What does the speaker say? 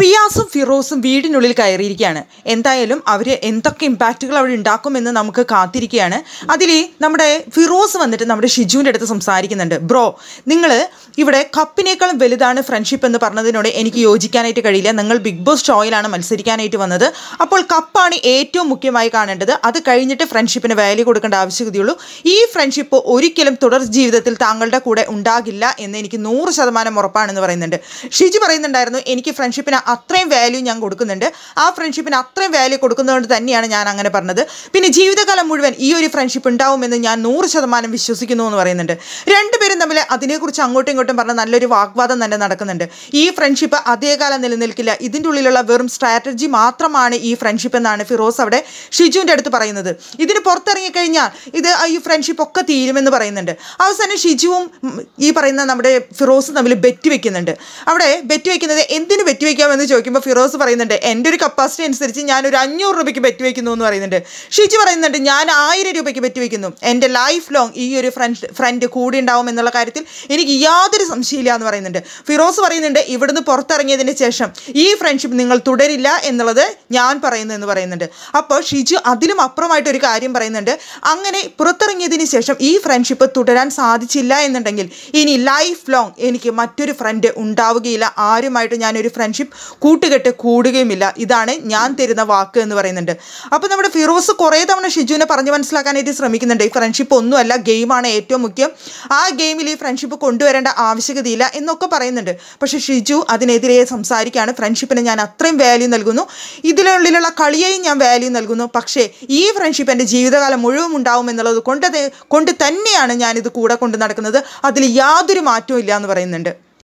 റിയാസും ഫിറോസും വീടിനുള്ളിൽ കയറിയിരിക്കുകയാണ് എന്തായാലും അവർ എന്തൊക്കെ ഇമ്പാക്റ്റുകൾ അവിടെ ഉണ്ടാക്കുമെന്ന് നമുക്ക് കാത്തിരിക്കുകയാണ് അതിൽ നമ്മുടെ ഫിറോസ് വന്നിട്ട് നമ്മുടെ ഷിജുവിൻ്റെ അടുത്ത് സംസാരിക്കുന്നുണ്ട് ബ്രോ നിങ്ങൾ ഇവിടെ കപ്പിനേക്കാളും വലുതാണ് ഫ്രണ്ട്ഷിപ്പ് എന്ന് പറഞ്ഞതിനോട് എനിക്ക് യോജിക്കാനായിട്ട് കഴിയില്ല നിങ്ങൾ ബിഗ് ബോസ് ഷോയിലാണ് മത്സരിക്കാനായിട്ട് വന്നത് അപ്പോൾ കപ്പാണ് ഏറ്റവും മുഖ്യമായി കാണേണ്ടത് അത് കഴിഞ്ഞിട്ട് ഫ്രണ്ട്ഷിപ്പിന് വാല്യൂ കൊടുക്കേണ്ട ആവശ്യകതയുള്ളൂ ഈ ഫ്രണ്ട്ഷിപ്പ് ഒരിക്കലും തുടർ ജീവിതത്തിൽ താങ്കളുടെ കൂടെ ഉണ്ടാകില്ല എന്ന് എനിക്ക് നൂറ് ശതമാനം ഉറപ്പാണെന്ന് പറയുന്നുണ്ട് ഷിജു പറയുന്നുണ്ടായിരുന്നു എനിക്ക് ഫ്രണ്ട്ഷിപ്പിന് അത്രയും വാല്യൂ ഞാൻ കൊടുക്കുന്നുണ്ട് ആ ഫ്രണ്ട്ഷിപ്പിന് അത്രയും വാല്യൂ കൊടുക്കുന്നതുകൊണ്ട് തന്നെയാണ് ഞാൻ അങ്ങനെ പറഞ്ഞത് പിന്നെ ജീവിതകാലം മുഴുവൻ ഈ ഒരു ഫ്രണ്ട്ഷിപ്പ് ഉണ്ടാവുമെന്ന് ഞാൻ നൂറ് ശതമാനം വിശ്വസിക്കുന്നു എന്ന് പറയുന്നുണ്ട് രണ്ട് തമ്മിൽ അതിനെക്കുറിച്ച് അങ്ങോട്ടും ഇങ്ങോട്ടും പറഞ്ഞ നല്ലൊരു വാഗ്വാദം തന്നെ നടക്കുന്നുണ്ട് ഈ ഫ്രണ്ട്ഷിപ്പ് അതേകാലം നിലനിൽക്കില്ല ഇതിൻ്റെ ഉള്ളിലുള്ള വെറും സ്ട്രാറ്റജി മാത്രമാണ് ഈ ഫ്രണ്ട്ഷിപ്പ് എന്നാണ് ഫിറോസ് അവിടെ ഷിജുവിൻ്റെ അടുത്ത് പറയുന്നത് ഇതിന് പുറത്തിറങ്ങിക്കഴിഞ്ഞാൽ ഇത് ഈ ഫ്രണ്ട്ഷിപ്പ് ഒക്കെ തീരുമെന്ന് പറയുന്നുണ്ട് അവസാനം ഷിജുവും ഈ പറയുന്ന നമ്മുടെ ഫിറോസും തമ്മിൽ ബെറ്റ് വെക്കുന്നുണ്ട് അവിടെ ബെറ്റ് വെക്കുന്നത് എന്തിന് ബെറ്റ് വയ്ക്കാമെന്ന് ചോദിക്കുമ്പോൾ ഫിറോസ് പറയുന്നുണ്ട് എൻ്റെ ഒരു കപ്പാസിറ്റി അനുസരിച്ച് ഞാൻ ഒരു അഞ്ഞൂറ് രൂപയ്ക്ക് ബെറ്റ് വയ്ക്കുന്നു എന്ന് പറയുന്നുണ്ട് ഷിജു പറയുന്നുണ്ട് ഞാൻ ആയിരം രൂപയ്ക്ക് ബെറ്റ് വെക്കുന്നു എൻ്റെ ലൈഫ് ലോങ് ഈ ഒരു ഫ്രണ്ട് ഫ്രണ്ട് കൂടി ഉണ്ടാവും എന്നുള്ള എന്നുള്ള കാര്യത്തിൽ എനിക്ക് യാതൊരു സംശയമില്ല എന്ന് പറയുന്നുണ്ട് ഫിറോസ് പറയുന്നുണ്ട് ഇവിടുന്ന് പുറത്തിറങ്ങിയതിന് ശേഷം ഈ ഫ്രണ്ട്ഷിപ്പ് നിങ്ങൾ തുടരില്ല എന്നുള്ളത് ഞാൻ പറയുന്നു എന്ന് പറയുന്നുണ്ട് അപ്പോൾ ഷിജു അതിലും അപ്പുറമായിട്ട് ഒരു കാര്യം പറയുന്നുണ്ട് അങ്ങനെ പുറത്തിറങ്ങിയതിന് ശേഷം ഈ ഫ്രണ്ട്ഷിപ്പ് തുടരാൻ സാധിച്ചില്ല എന്നുണ്ടെങ്കിൽ ഇനി ലൈഫ് ലോങ് എനിക്ക് മറ്റൊരു ഫ്രണ്ട് ഉണ്ടാവുകയില്ല ആരുമായിട്ട് ഞാനൊരു ഫ്രണ്ട്ഷിപ്പ് കൂട്ടുകെട്ട് കൂടുകയുമില്ല ഇതാണ് ഞാൻ തരുന്ന വാക്ക് എന്ന് പറയുന്നുണ്ട് അപ്പോൾ നമ്മുടെ ഫിറോസ് കുറേ തവണ ഷിജുവിനെ പറഞ്ഞ് മനസ്സിലാക്കാനായിട്ട് ശ്രമിക്കുന്നുണ്ട് ഈ ഫ്രണ്ട്ഷിപ്പ് ഒന്നുമല്ല ഗെയിമാണ് ഏറ്റവും മുഖ്യം ആ ഗെയിമിൽ വലിയ ഫ്രണ്ട്ഷിപ്പ് കൊണ്ടുവരേണ്ട ആവശ്യകതയില്ല എന്നൊക്കെ പറയുന്നുണ്ട് പക്ഷേ ഷിജു അതിനെതിരെ സംസാരിക്കുകയാണ് ഫ്രണ്ട്ഷിപ്പിന് ഞാൻ അത്രയും വാല്യൂ നൽകുന്നു ഇതിനുള്ളിലുള്ള കളിയെയും ഞാൻ വാല്യൂ നൽകുന്നു പക്ഷേ ഈ ഫ്രണ്ട്ഷിപ്പ് എൻ്റെ ജീവിതകാലം മുഴുവൻ ഉണ്ടാവും എന്നുള്ളത് കൊണ്ട് കൊണ്ട് തന്നെയാണ് ഞാനിത് കൂടെ കൊണ്ട് നടക്കുന്നത് അതിൽ യാതൊരു മാറ്റവും ഇല്ല എന്ന് പറയുന്നുണ്ട്